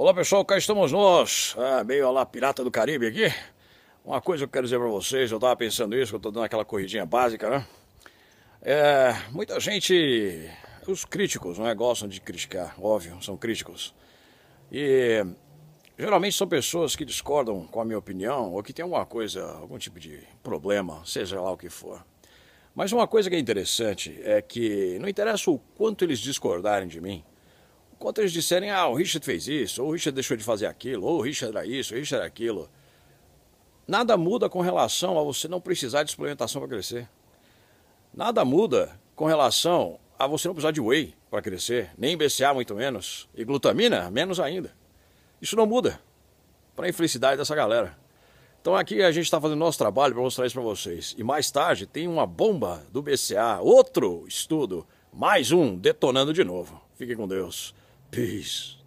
Olá pessoal, cá estamos nós, ah, meio lá pirata do Caribe aqui. Uma coisa que eu quero dizer para vocês, eu estava pensando isso, que eu estou dando aquela corridinha básica, né? É, muita gente, os críticos, é? gostam de criticar, óbvio, são críticos. E geralmente são pessoas que discordam com a minha opinião ou que têm alguma coisa, algum tipo de problema, seja lá o que for. Mas uma coisa que é interessante é que não interessa o quanto eles discordarem de mim, Enquanto eles disserem, ah, o Richard fez isso, ou o Richard deixou de fazer aquilo, ou o Richard era isso, o Richard era aquilo. Nada muda com relação a você não precisar de suplementação para crescer. Nada muda com relação a você não precisar de whey para crescer, nem BCA muito menos, e glutamina menos ainda. Isso não muda para a infelicidade dessa galera. Então aqui a gente está fazendo nosso trabalho para mostrar isso para vocês. E mais tarde tem uma bomba do BCA, outro estudo, mais um detonando de novo. Fiquem com Deus. Peace.